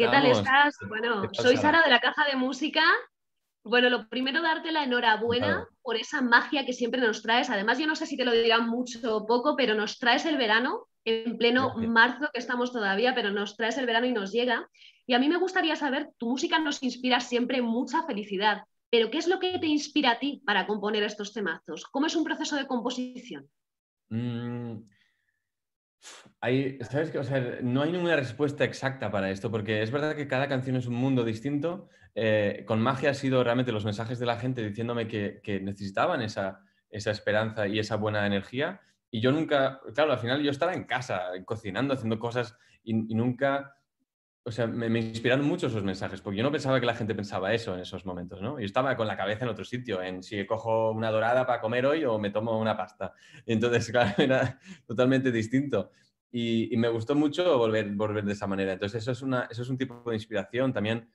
¿Qué tal estás? Bueno, soy Sara de la Caja de Música. Bueno, lo primero darte la enhorabuena por esa magia que siempre nos traes. Además, yo no sé si te lo dirán mucho o poco, pero nos traes el verano en pleno marzo que estamos todavía, pero nos traes el verano y nos llega. Y a mí me gustaría saber, tu música nos inspira siempre mucha felicidad, pero ¿qué es lo que te inspira a ti para componer estos temazos? ¿Cómo es un proceso de composición? Mm, ¿Sabes no hay ninguna respuesta exacta para esto, porque es verdad que cada canción es un mundo distinto. Eh, con magia ha sido realmente los mensajes de la gente diciéndome que, necesitaban esa, esperanza y esa buena energía. Y yo nunca, claro, al final yo estaba en casa, cocinando, haciendo cosas y nunca o sea, me, inspiraron mucho esos mensajes, porque yo no pensaba que la gente pensaba eso en esos momentos, ¿no? Yo estaba con la cabeza en otro sitio, en si cojo una dorada para comer hoy o me tomo una pasta. Entonces, claro, era totalmente distinto. Y, me gustó mucho volver, volver de esa manera. Entonces, eso es, un tipo de inspiración. También,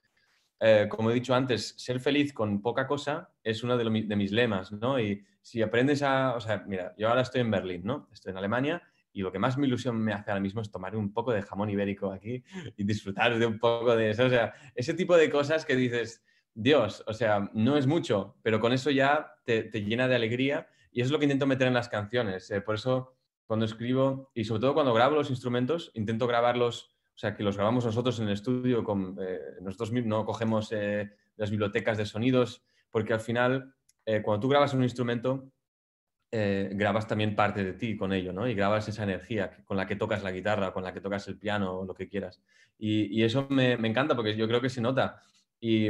eh, como he dicho antes, ser feliz con poca cosa es uno de, de mis lemas, ¿no? Y si aprendes a, o sea, mira, yo ahora estoy en Berlín, ¿no? Estoy en Alemania y lo que más mi ilusión me hace ahora mismo es tomar un poco de jamón ibérico aquí y disfrutar de un poco de eso. O sea, ese tipo de cosas que dices, Dios, o sea, no es mucho, pero con eso ya te, llena de alegría y eso es lo que intento meter en las canciones. Eh, por eso cuando escribo y sobre todo cuando grabo los instrumentos, intento grabarlos, o sea, que los grabamos nosotros en el estudio, con, eh, nosotros no cogemos eh, las bibliotecas de sonidos, porque al final, eh, cuando tú grabas un instrumento, eh, grabas también parte de ti con ello, ¿no? Y grabas esa energía con la que tocas la guitarra, con la que tocas el piano, lo que quieras. Y, eso me, encanta porque yo creo que se nota. Y,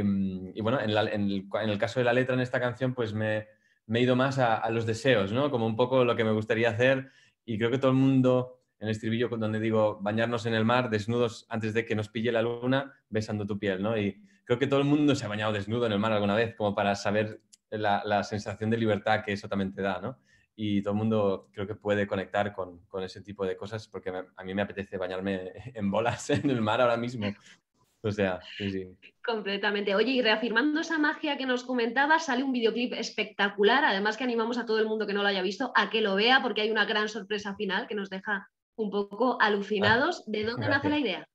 bueno, en, el, caso de la letra en esta canción, pues me, he ido más a, los deseos, ¿no? Como un poco lo que me gustaría hacer. Y creo que todo el mundo, en el estribillo donde digo, bañarnos en el mar, desnudos antes de que nos pille la luna, besando tu piel, ¿no? Y creo que todo el mundo se ha bañado desnudo en el mar alguna vez, como para saber la, la sensación de libertad que eso también te da, ¿no? y todo el mundo creo que puede conectar con, ese tipo de cosas porque a mí me apetece bañarme en bolas en el mar ahora mismo. O sea, sí, sí. Completamente. Oye, y reafirmando esa magia que nos comentabas, sale un videoclip espectacular, además que animamos a todo el mundo que no lo haya visto a que lo vea porque hay una gran sorpresa final que nos deja un poco ah, alucinados. ¿De dónde nace la idea?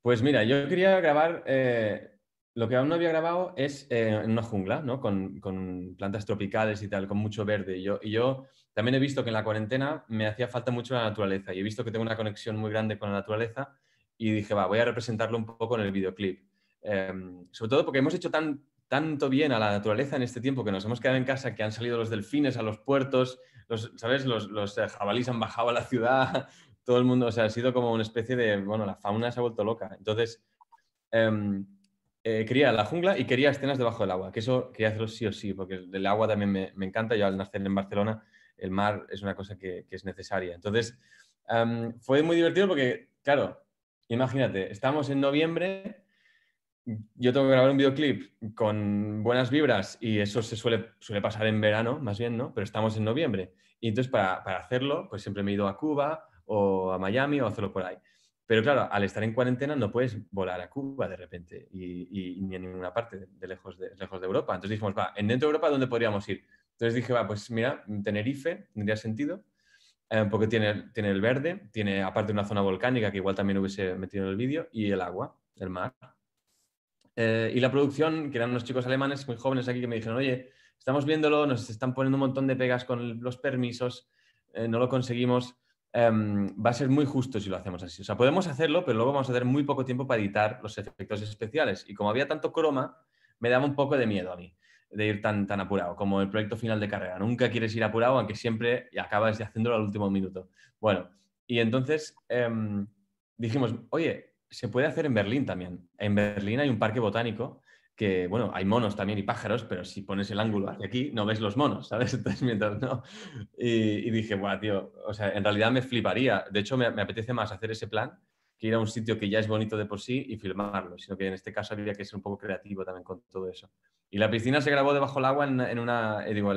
Pues mira, yo quería grabar eh, lo que aún no había grabado es eh, en una jungla, ¿no? Con, con, plantas tropicales y tal, con mucho verde. Y yo, y yo también he visto que en la cuarentena me hacía falta mucho la naturaleza y he visto que tengo una conexión muy grande con la naturaleza y dije, va, voy a representarlo un poco en el videoclip. Em, sobre todo porque hemos hecho tan, tanto bien a la naturaleza en este tiempo que nos hemos quedado en casa, que han salido los delfines a los puertos, los, ¿sabes? Los, eh, jabalíes han bajado a la ciudad, todo el mundo, o sea, ha sido como una especie de, bueno, la fauna se ha vuelto loca. Entonces... Em, quería eh, la jungla y quería escenas debajo del agua, que eso quería hacerlo sí o sí, porque el agua también me, encanta. Yo al nacer en Barcelona, el mar es una cosa que, es necesaria. Entonces, fue muy divertido porque, claro, imagínate, estamos en noviembre, yo tengo que grabar un videoclip con buenas vibras y eso se suele, suele pasar en verano, más bien, ¿no? Pero estamos en noviembre. Y entonces para, para hacerlo, pues siempre me he ido a Cuba o a Miami o hacerlo por ahí. Pero claro, al estar en cuarentena no puedes volar a Cuba de repente y, ni a ninguna parte de, lejos, de, lejos de Europa. Entonces dijimos, va, en dentro de Europa, ¿dónde podríamos ir? Entonces dije, va, pues mira, mm, Tenerife tendría sentido, eh, porque tiene, tiene el verde, tiene aparte una zona volcánica que igual también hubiese metido en el vídeo, y el agua, el mar. Eh, y la producción, que eran unos chicos alemanes muy jóvenes aquí que me dijeron, oye, estamos viéndolo, nos están poniendo un montón de pegas con los permisos, eh, no lo conseguimos Em, va a ser muy justo si lo hacemos así. O sea, podemos hacerlo, pero luego vamos a tener muy poco tiempo para editar los efectos especiales. Y como había tanto croma, me daba un poco de miedo a mí de ir tan, tan apurado, como el proyecto final de carrera. Nunca quieres ir apurado, aunque siempre acabas de haciéndolo al último minuto. Bueno, y entonces em, dijimos, oye, se puede hacer en Berlín también. En Berlín hay un parque botánico que, bueno, hay monos también y pájaros, pero si pones el ángulo hacia aquí, no ves los monos, ¿sabes? Entonces, mientras no. Y, dije, guau, tío, o sea, en realidad me fliparía. De hecho, me, apetece más hacer ese plan que ir a un sitio que ya es bonito de por sí y filmarlo, sino que en este caso había que ser un poco creativo también con todo eso. Y la piscina se grabó debajo del agua en, una, eh, digo,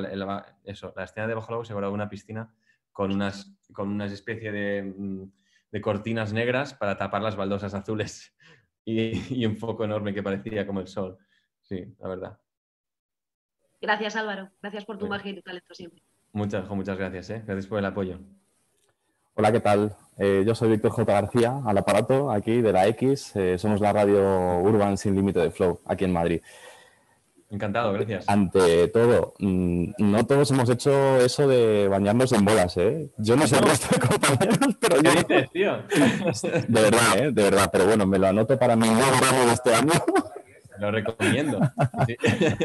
eso, la escena debajo del agua se grabó en una piscina con unas, con unas especie de, mm, de cortinas negras para tapar las baldosas azules y un foco enorme que parecía como el sol sí, la verdad. Gracias, Álvaro. Gracias por tu margen y tu talento siempre. Muchas, muchas gracias. Eh. Gracias por el apoyo. Hola, ¿qué tal? Eh, yo soy Víctor J. García, al aparato aquí de la X. Eh, somos la radio Urban Sin Límite de Flow, aquí en Madrid. Encantado, gracias. Ante todo, mm, no todos hemos hecho eso de bañarnos en bolas, ¿eh? Yo no sé el resto de compañeros, pero yo. dices, tío? De verdad, ¿eh? De verdad, pero bueno, me lo anoto para mi nuevo de este año lo recomiendo. Sí.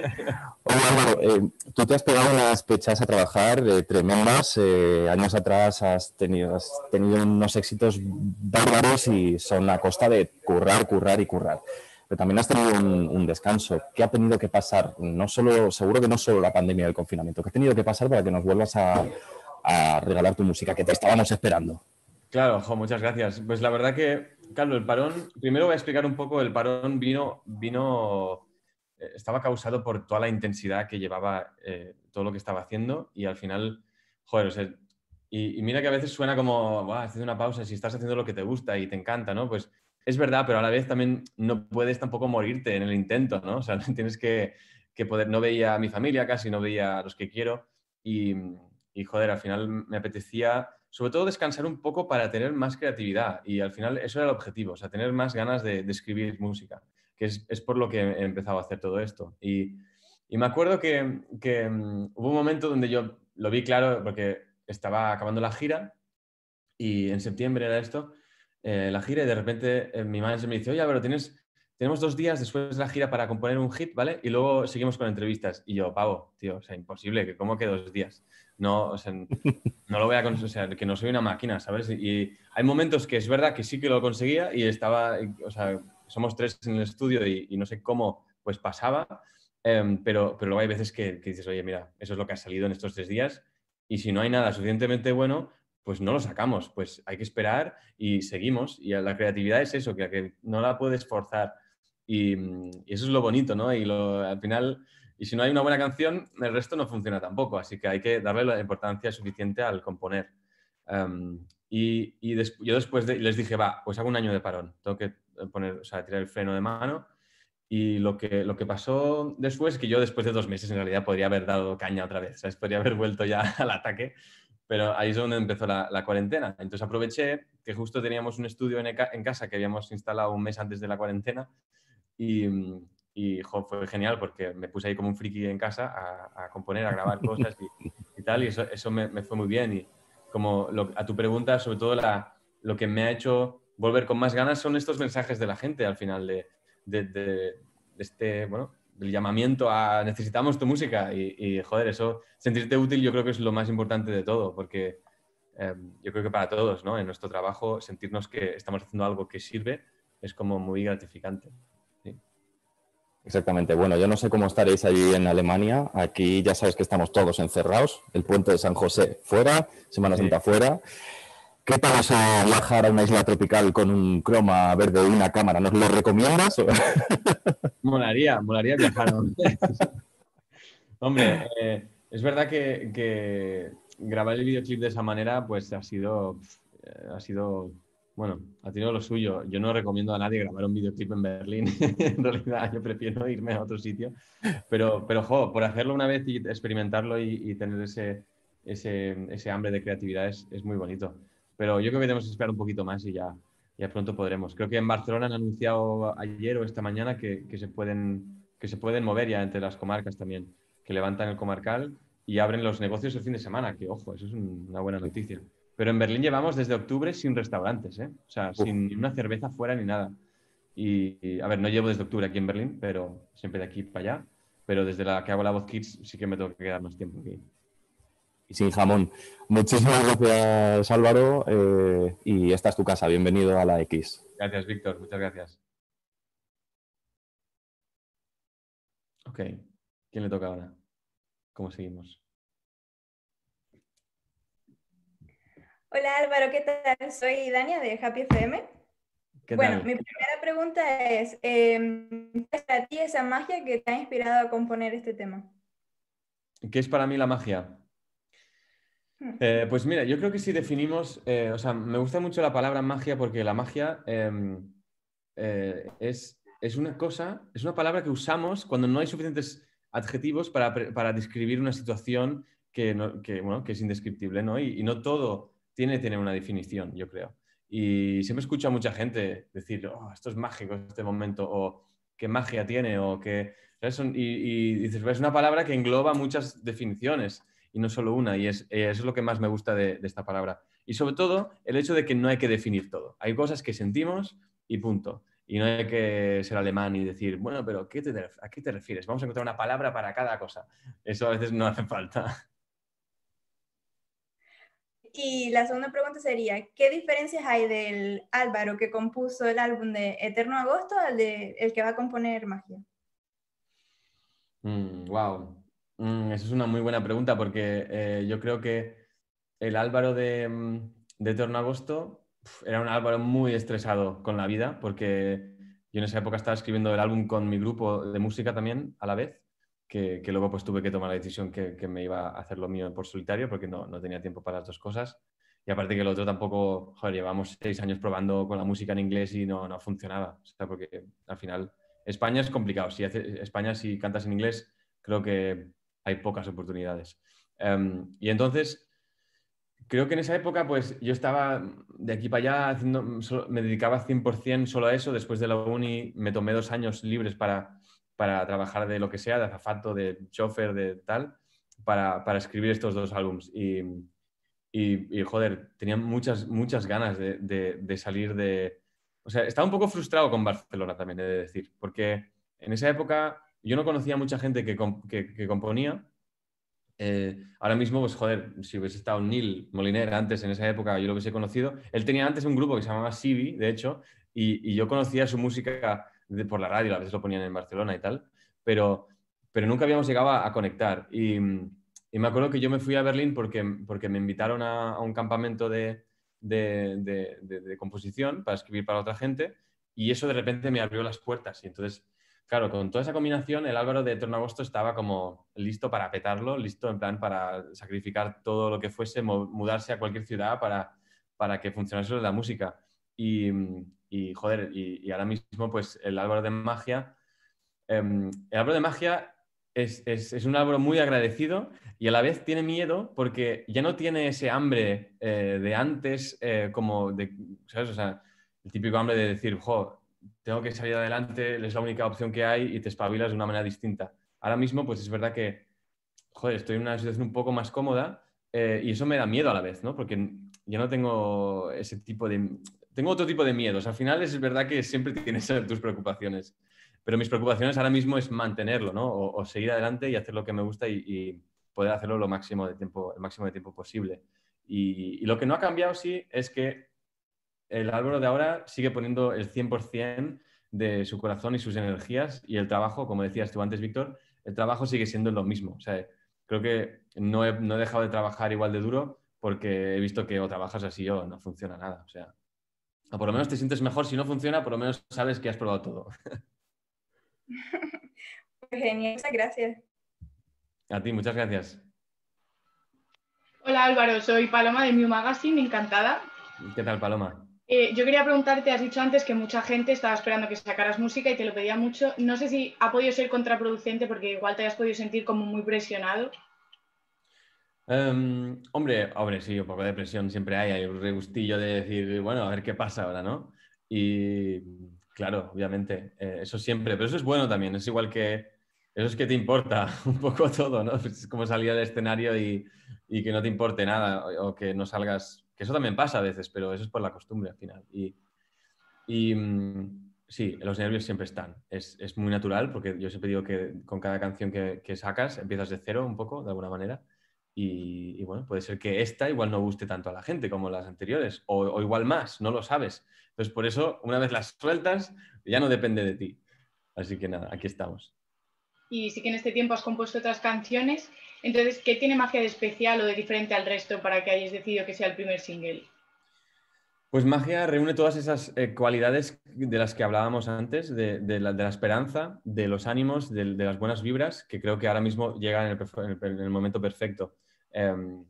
Eh, tú te has pegado las fechas a trabajar de tremendas. Eh, años atrás has tenido, has tenido unos éxitos bárbaros y son a costa de currar, currar y currar. Pero también has tenido un, descanso. ¿Qué ha tenido que pasar? No solo, seguro que no solo la pandemia del confinamiento. ¿Qué ha tenido que pasar para que nos vuelvas a, regalar tu música que te estábamos esperando? Claro, muchas gracias. Pues la verdad que Carlos, el parón, primero voy a explicar un poco, el parón vino, vino eh, estaba causado por toda la intensidad que llevaba eh, todo lo que estaba haciendo y al final, joder, o sea, y, mira que a veces suena como, wow, haces una pausa, si estás haciendo lo que te gusta y te encanta, ¿no? Pues es verdad, pero a la vez también no puedes tampoco morirte en el intento, ¿no? O sea, tienes que, poder, no veía a mi familia casi, no veía a los que quiero y, y joder, al final me apetecía sobre todo descansar un poco para tener más creatividad y al final eso era el objetivo, o sea, tener más ganas de, escribir música, que es, por lo que he empezado a hacer todo esto. Y, me acuerdo que, mm, hubo un momento donde yo lo vi claro porque estaba acabando la gira y en septiembre era esto, eh, la gira y de repente eh, mi madre se me dice, oye, pero tienes tenemos dos días después de la gira para componer un hit, ¿vale? Y luego seguimos con entrevistas. Y yo, pavo, tío, o sea, imposible, que cómo que dos días. No, o sea, no lo voy a conseguir, o sea, que no soy una máquina, ¿sabes? Y hay momentos que es verdad que sí que lo conseguía y estaba, o sea, somos tres en el estudio y, no sé cómo, pues pasaba, em, pero, pero luego hay veces que, que dices, oye, mira, eso es lo que ha salido en estos tres días y si no hay nada suficientemente bueno, pues no lo sacamos, pues hay que esperar y seguimos. Y la creatividad es eso, que no la puedes forzar Mm, y, eso es lo bonito, ¿no? Y al final, y si no hay una buena canción, el resto no funciona tampoco, así que hay que darle la importancia suficiente al componer. Em, y, yo después les dije, va, pues hago un año de parón, tengo que eh, poner, o sea, tirar el freno de mano. Y lo que, lo que pasó después es que yo después de dos meses en realidad podría haber dado caña otra vez, Podría haber vuelto ya al ataque, pero ahí es donde empezó la, cuarentena. Entonces aproveché que justo teníamos un estudio en, e en, casa que habíamos instalado un mes antes de la cuarentena y, mm, fue genial porque me puse ahí como un friki en casa a, componer, a grabar cosas y, tal, y eso, me, fue muy bien. Y como a tu pregunta, sobre todo lo que me ha hecho volver con más ganas son estos mensajes de la gente al final, de, este, bueno, del llamamiento a necesitamos tu música y, joder, eso, sentirte útil yo creo que es lo más importante de todo, porque eh, yo creo que para todos, En nuestro trabajo, sentirnos que estamos haciendo algo que sirve es como muy gratificante. Exactamente. Bueno, yo no sé cómo estaréis allí en Alemania. Aquí ya sabes que estamos todos encerrados. El puente de San José fuera, Semana Santa fuera. ¿Qué tal a eh, viajar a una isla tropical con un croma verde y una cámara? ¿Nos lo recomiendas? molaría, molaría viajar. Hombre, eh, es verdad que, que, grabar el videoclip de esa manera pues ha sido, eh, ha sido bueno, ha tenido lo suyo. Yo no recomiendo a nadie grabar un videoclip en Berlín. en realidad, yo prefiero irme a otro sitio. Pero, pero jo, por hacerlo una vez y experimentarlo y, tener ese, ese, hambre de creatividad es, muy bonito. Pero yo creo que tenemos que esperar un poquito más y ya, pronto podremos. Creo que en Barcelona han anunciado ayer o esta mañana que, que se, pueden, que se pueden mover ya entre las comarcas también, que levantan el comarcal y abren los negocios el fin de semana, que ojo, eso es una buena noticia. Pero en Berlín llevamos desde octubre sin restaurantes, ¿eh? o sea, sin una cerveza fuera ni nada. Y, a ver, no llevo desde octubre aquí en Berlín, pero siempre de aquí para allá. Pero desde la que hago la voz Kids sí que me tengo que quedar más tiempo aquí. Y sin jamón. Muchísimas gracias, Álvaro. Eh, y esta es tu casa. Bienvenido a la X. Gracias, Víctor. Muchas gracias. Ok. ¿Quién le toca ahora? ¿Cómo seguimos? Hola Álvaro, ¿qué tal? Soy Dania de Happy FM. Bueno, mi primera pregunta es, ¿qué em, es para ti esa magia que te ha inspirado a componer este tema? ¿Qué es para mí la magia? Hmm. Eh, pues mira, yo creo que si definimos, eh, o sea, me gusta mucho la palabra magia porque la magia em, eh, es, es, una cosa, es una palabra que usamos cuando no hay suficientes adjetivos para, describir una situación que, es indescriptible, ¿no? y no todo tiene, tiene una definición, yo creo. Y siempre escucho a mucha gente decir, oh, esto es mágico, este momento, o qué magia tiene, o qué Y, dices, es una palabra que engloba muchas definiciones y no solo una, y es, es lo que más me gusta de, esta palabra. Y sobre todo, el hecho de que no hay que definir todo. Hay cosas que sentimos y punto. Y no hay que ser alemán y decir, bueno, pero ¿qué te, ¿a qué te refieres? Vamos a encontrar una palabra para cada cosa. Eso a veces no hace falta. Y la segunda pregunta sería, ¿qué diferencias hay del Álvaro que compuso el álbum de Eterno Agosto al de el que va a componer Magia? Mm, wow, mm, esa es una muy buena pregunta porque eh, yo creo que el Álvaro de, mm, Eterno Agosto era un Álvaro muy estresado con la vida porque yo en esa época estaba escribiendo el álbum con mi grupo de música también a la vez que, luego pues tuve que tomar la decisión que, me iba a hacer lo mío por solitario porque no, tenía tiempo para las dos cosas. Y aparte que el otro tampoco, llevamos seis años probando con la música en inglés y no, no funcionaba. O sea, porque eh, al final España es complicado. Si hace, España si cantas en inglés, creo que hay pocas oportunidades. Em, y entonces, creo que en esa época, pues yo estaba de aquí para allá, haciendo, me dedicaba 100% solo a eso. Después de la uni me tomé dos años libres para para trabajar de lo que sea, de azafato, de chofer, de tal, para, escribir estos dos álbums. Y, y, joder, tenía muchas, muchas ganas de, salir de... O sea, estaba un poco frustrado con Barcelona también, he de decir, porque en esa época yo no conocía mucha gente que, componía. Eh, ahora mismo, pues joder, si hubiese estado Neil Moliner antes, en esa época yo lo hubiese conocido. Él tenía antes un grupo que se llamaba Sibi, de hecho, y, y yo conocía su música por la radio, a veces lo ponían en Barcelona y tal, pero, pero nunca habíamos llegado a, conectar. Y, me acuerdo que yo me fui a Berlín porque, porque me invitaron a, un campamento de, de, composición para escribir para otra gente y eso de repente me abrió las puertas. Y entonces, claro, con toda esa combinación, el Álvaro de Agosto estaba como listo para petarlo, listo en plan para sacrificar todo lo que fuese, mudarse a cualquier ciudad para, para que funcionase la música. Mm, y, joder, y, ahora mismo, pues el árbol de Magia. Em, el árbol de Magia es, un árbol muy agradecido y a la vez tiene miedo porque ya no tiene ese hambre eh, de antes, eh, como de, ¿sabes? O sea, el típico hambre de decir, tengo que salir adelante, es la única opción que hay y te espabilas de una manera distinta. Ahora mismo, pues es verdad que, joder, estoy en una situación un poco más cómoda eh, y eso me da miedo a la vez, ¿no? Porque ya no tengo ese tipo de, tengo otro tipo de miedos. Al final es verdad que siempre tienes tus preocupaciones, pero mis preocupaciones ahora mismo es mantenerlo, ¿no? O, seguir adelante y hacer lo que me gusta y, poder hacerlo lo máximo de tiempo, el máximo de tiempo posible. Y, lo que no ha cambiado sí es que el Álvaro de ahora sigue poniendo el 100% de su corazón y sus energías y el trabajo, como decías tú antes, Víctor, el trabajo sigue siendo lo mismo. O sea, creo que no he, no he dejado de trabajar igual de duro porque he visto que o trabajas así o no funciona nada. O sea, o por lo menos te sientes mejor. Si no funciona, por lo menos sabes que has probado todo. Pues genial, gracias. A ti, muchas gracias. Hola Álvaro, soy Paloma de New Magazine, encantada. ¿Qué tal, Paloma? Eh, yo quería preguntarte, has dicho antes que mucha gente estaba esperando que sacaras música y te lo pedía mucho. No sé si ha podido ser contraproducente porque igual te has podido sentir como muy presionado. Em, hombre, hombre, sí, un poco de presión siempre hay, hay un regustillo de decir, bueno, a ver qué pasa ahora, ¿no? Y claro, obviamente, eh, eso siempre, pero eso es bueno también, es igual que, eso es que te importa un poco todo, ¿no? Pues es como salir al escenario y, que no te importe nada o, que no salgas, que eso también pasa a veces, pero eso es por la costumbre al final. Y, mm, sí, los nervios siempre están, es, muy natural porque yo siempre digo que con cada canción que sacas empiezas de cero un poco, de alguna manera. Y, bueno, puede ser que esta igual no guste tanto a la gente como las anteriores, o, igual más, no lo sabes. Entonces, por eso, una vez las sueltas, ya no depende de ti. Así que nada, aquí estamos. Y sí que en este tiempo has compuesto otras canciones. Entonces, ¿qué tiene magia de especial o de diferente al resto para que hayas decidido que sea el primer single? Pues Magia reúne todas esas eh, cualidades de las que hablábamos antes, de, la, esperanza, de los ánimos, de, las buenas vibras, que creo que ahora mismo llegan en el momento perfecto. Em,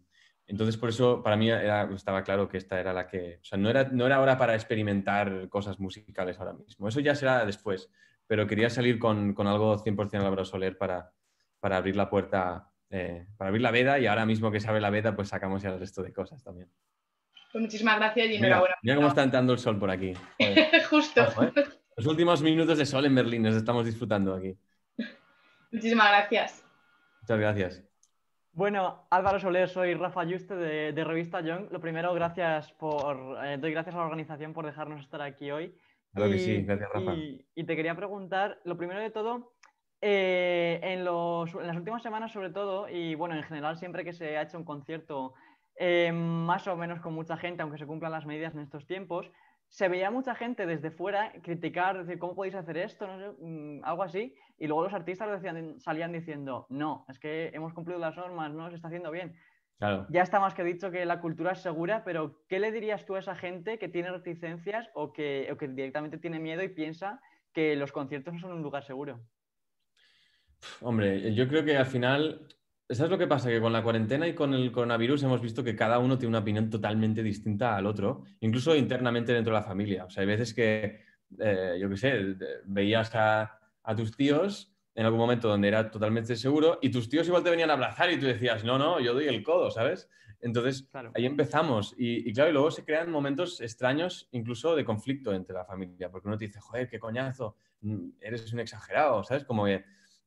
entonces, por eso para mí estaba claro que esta era la que... O sea, no era, no era hora para experimentar cosas musicales ahora mismo. Eso ya será después. Pero quería salir con, algo 100% Álvaro Soler para, abrir la puerta, eh, para abrir la veda. Y ahora mismo que se abre la veda, pues sacamos ya el resto de cosas también. Pues muchísimas gracias y Mira, mira cómo está entrando el sol por aquí. Justo. Eh. Los últimos minutos de sol en Berlín nos estamos disfrutando aquí. Muchísimas gracias. Muchas gracias. Bueno, Álvaro Soler, soy Rafa Yuste de, Revista Young. Lo primero, gracias por, eh, doy gracias a la organización por dejarnos estar aquí hoy. Claro y, que sí, gracias Rafa. Y, te quería preguntar, lo primero de todo, eh, en, las últimas semanas sobre todo, y bueno, en general siempre que se ha hecho un concierto eh, más o menos con mucha gente, aunque se cumplan las medidas en estos tiempos, se veía mucha gente desde fuera criticar, decir, ¿cómo podéis hacer esto? No mm, algo así. Y luego los artistas salían diciendo, no, es que hemos cumplido las normas, no se está haciendo bien. Ya está más que dicho que la cultura es segura, pero ¿qué le dirías tú a esa gente que tiene reticencias o que, o que directamente tiene miedo y piensa que los conciertos no son un lugar seguro? Hombre, yo creo que al final ¿Sabes lo que pasa? Que con la cuarentena y con el coronavirus hemos visto que cada uno tiene una opinión totalmente distinta al otro, incluso internamente dentro de la familia. O sea, hay veces que, eh, yo qué sé, veías a, tus tíos en algún momento donde era totalmente seguro y tus tíos igual te venían a abrazar y tú decías, no, no, yo doy el codo, ¿sabes? Entonces ahí empezamos y, y, claro, y luego se crean momentos extraños incluso de conflicto entre la familia, porque uno te dice, joder, qué coñazo, mm, eres un exagerado, ¿sabes? Como que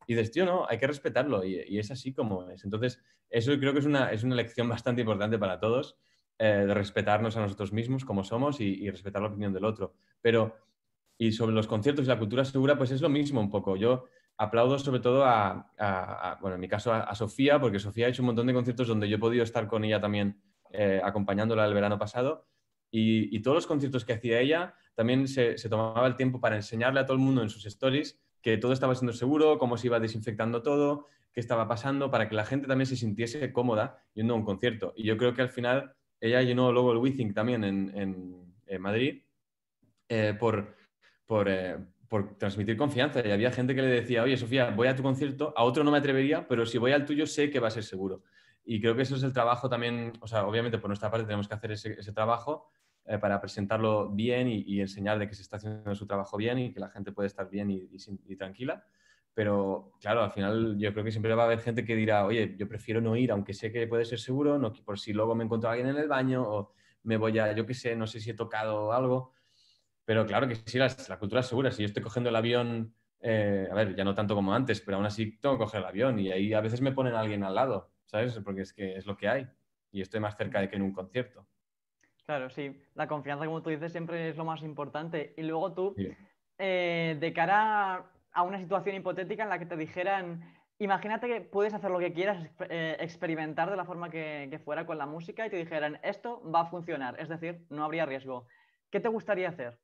y dices, tío, no, hay que respetarlo y, es así como es. Entonces, eso creo que es una, es una lección bastante importante para todos, eh, de respetarnos a nosotros mismos como somos y, respetar la opinión del otro. Pero, y sobre los conciertos y la cultura segura, pues es lo mismo un poco. Yo aplaudo sobre todo a, bueno, en mi caso a, Sofía, porque Sofía ha hecho un montón de conciertos donde yo he podido estar con ella también eh, acompañándola el verano pasado. Y, todos los conciertos que hacía ella, también se, se tomaba el tiempo para enseñarle a todo el mundo en sus stories que todo estaba siendo seguro, cómo se iba desinfectando todo, qué estaba pasando, para que la gente también se sintiese cómoda yendo a un concierto. Y yo creo que al final ella llenó luego el WeThink también en, Madrid eh, eh, por, transmitir confianza. Y había gente que le decía, oye, Sofía, voy a tu concierto, a otro no me atrevería, pero si voy al tuyo sé que va a ser seguro. Y creo que eso es el trabajo también, o sea, obviamente por nuestra parte tenemos que hacer ese trabajo, eh, para presentarlo bien y, y, enseñar de que se está haciendo su trabajo bien y que la gente puede estar bien y, tranquila. Pero claro, al final yo creo que siempre va a haber gente que dirá, oye, yo prefiero no ir, aunque sé que puede ser seguro, no, por si luego me encuentro a alguien en el baño o me voy a, yo qué sé, no sé si he tocado algo. Pero claro que sí, la, cultura es segura. Si yo estoy cogiendo el avión eh, a ver, ya no tanto como antes, pero aún así tengo que coger el avión y ahí a veces me ponen a alguien al lado, ¿sabes? Porque es que es lo que hay y estoy más cerca de que en un concierto. Claro, sí. La confianza, como tú dices, siempre es lo más importante. Y luego tú, eh, de cara a una situación hipotética en la que te dijeran, imagínate que puedes hacer lo que quieras, eh, experimentar de la forma que, fuera con la música y te dijeran, esto va a funcionar, es decir, no habría riesgo. ¿Qué te gustaría hacer?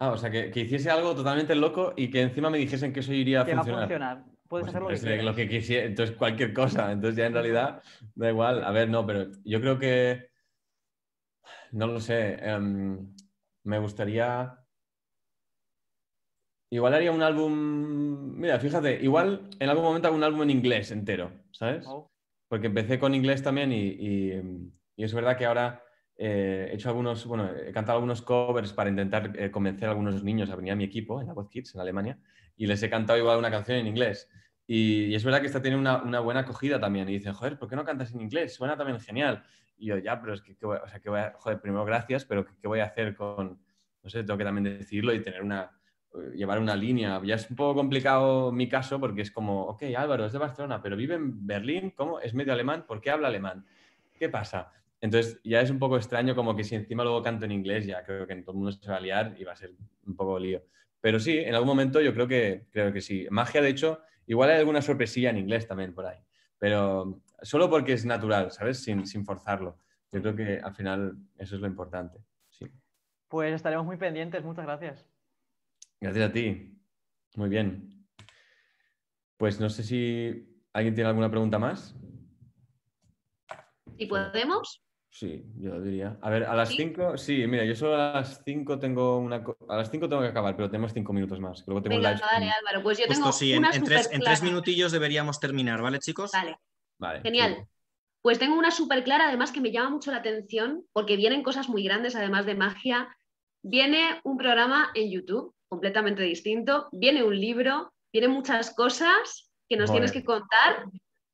Ah, o sea, que, hiciese algo totalmente loco y que encima me dijesen que eso iría a que funcionar. Va a funcionar. Puedes pues hacer lo que, eh, quieras. entonces cualquier cosa, entonces ya en realidad da igual. A ver, no, pero yo creo que no lo sé. Em, me gustaría. Igual haría un álbum. Mira, fíjate, igual en algún momento hago un álbum en inglés entero, ¿sabes? Oh. Porque empecé con inglés también y, em, es verdad que ahora eh, he hecho algunos, bueno, he cantado algunos covers para intentar eh, convencer a algunos niños a venir a mi equipo en la Voz Kids en Alemania y les he cantado igual una canción en inglés. Y, es verdad que esta tiene una, buena acogida también. Y dicen, joder, ¿por qué no cantas en inglés? Suena también genial. Y yo, ya, pero es que, o sea, que joder, primero gracias, pero ¿qué, voy a hacer con, no sé, tengo que también decirlo y tener una, eh, llevar una línea. Ya es un poco complicado mi caso porque es como, ok, Álvaro es de Barcelona, pero vive en Berlín, ¿cómo? Es medio alemán, ¿por qué habla alemán? ¿Qué pasa? Entonces ya es un poco extraño como que si encima luego canto en inglés, ya creo que en todo el mundo se va a liar y va a ser un poco lío. Pero sí, en algún momento yo creo que, creo que sí. Magia, de hecho, Igual hay alguna sorpresilla en inglés también por ahí, pero solo porque es natural, ¿sabes? Sin, forzarlo. Yo creo que al final eso es lo importante. Pues estaremos muy pendientes, muchas gracias. Gracias a ti. Muy bien. Pues no sé si alguien tiene alguna pregunta más. ¿Y podemos? Sí, yo diría. A ver, a las 5, ¿Sí? mira, yo solo a las cinco tengo una a las 5 tengo que acabar, pero tenemos cinco minutos más. Luego tengo Álvaro, pues yo tengo una en, tres, en, minutillos deberíamos terminar, ¿vale, chicos? Vale. Genial. Pues tengo una súper clara, además que me llama mucho la atención, porque vienen cosas muy grandes, además de magia. Viene un programa en YouTube, completamente distinto, viene un libro, vienen muchas cosas que nos tienes que contar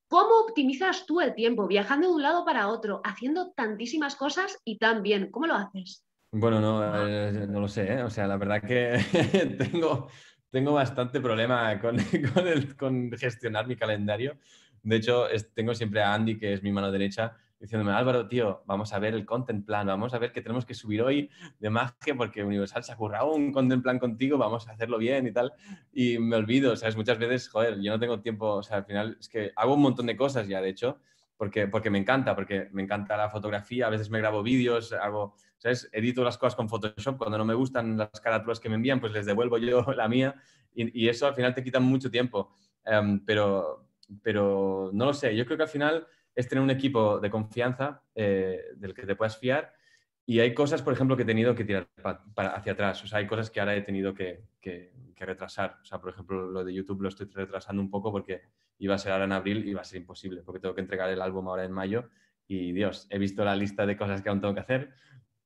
¿Cómo optimizas tú el tiempo viajando de un lado para otro, haciendo tantísimas cosas y tan bien? ¿Cómo lo haces? Bueno, no, eh, no lo sé. ¿eh? O sea, la verdad que tengo, tengo bastante problema con, con, gestionar mi calendario. De hecho, tengo siempre a Andy, que es mi mano derecha, diciéndome, Álvaro, tío, vamos a ver el content plan, vamos a ver qué tenemos que subir hoy de magia porque Universal se ha currado un content plan contigo, vamos a hacerlo bien y tal. Y me olvido, ¿sabes? Muchas veces, joder, yo no tengo tiempo, o sea, al final es que hago un montón de cosas ya, de hecho, porque, porque me encanta, porque me encanta la fotografía, a veces me grabo vídeos, hago, ¿sabes? Edito las cosas con Photoshop, cuando no me gustan las carátulas que me envían, pues les devuelvo yo la mía y, eso al final te quita mucho tiempo. Em, pero, pero no lo sé, yo creo que al final es tener un equipo de confianza eh, del que te puedas fiar. Y hay cosas, por ejemplo, que he tenido que tirar hacia atrás. O sea, hay cosas que ahora he tenido que, retrasar. O sea, por ejemplo, lo de YouTube lo estoy retrasando un poco porque iba a ser ahora en abril y va a ser imposible porque tengo que entregar el álbum ahora en mayo. Y Dios, he visto la lista de cosas que aún tengo que hacer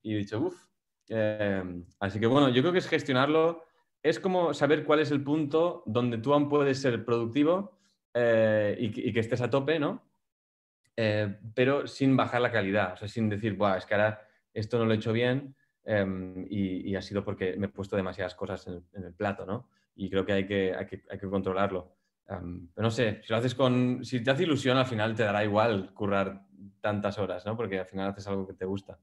y he dicho, uff. Eh, así que bueno, yo creo que es gestionarlo. Es como saber cuál es el punto donde tú aún puedes ser productivo eh, y que estés a tope, ¿no? Eh, pero sin bajar la calidad, sin decir, Buah, es que ahora esto no lo he hecho bien em, y, ha sido porque me he puesto demasiadas cosas en, el plato, ¿no? Y creo que hay que, controlarlo. Em, pero no sé, si lo haces con, si te hace ilusión, al final te dará igual currar tantas horas, ¿no? Porque al final haces algo que te gusta.